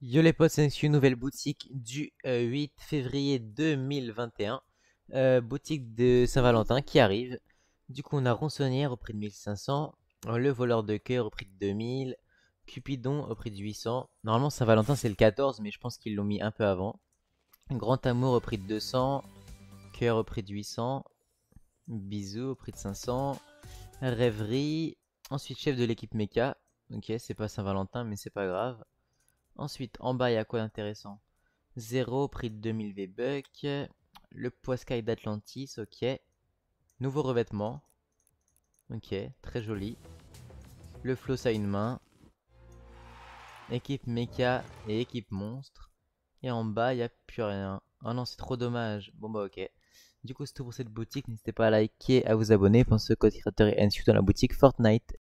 Yo les potes, c'est une nouvelle boutique du 8 euh, février 2021, euh, boutique de Saint-Valentin qui arrive. Du coup, on a Ronsonnière au prix de 1500, euh, Le Voleur de Cœur au prix de 2000, Cupidon au prix de 800. Normalement, Saint-Valentin c'est le 14, mais je pense qu'ils l'ont mis un peu avant. Grand Amour au prix de 200, Cœur au prix de 800, Bisous au prix de 500, Rêverie, ensuite chef de l'équipe Mecha. Ok, c'est pas Saint-Valentin, mais c'est pas grave. Ensuite, en bas, il y a quoi d'intéressant 0, prix de 2000 V-Bucks. Le Poiscaille d'Atlantis, ok. Nouveau revêtement. Ok, très joli. Le Floss à une main. Équipe Mecha et équipe Monstre. Et en bas, il n'y a plus rien. Oh non, c'est trop dommage. Bon bah ok. Du coup, c'est tout pour cette boutique. N'hésitez pas à liker, à vous abonner. Pensez au code créateur et dans la boutique Fortnite.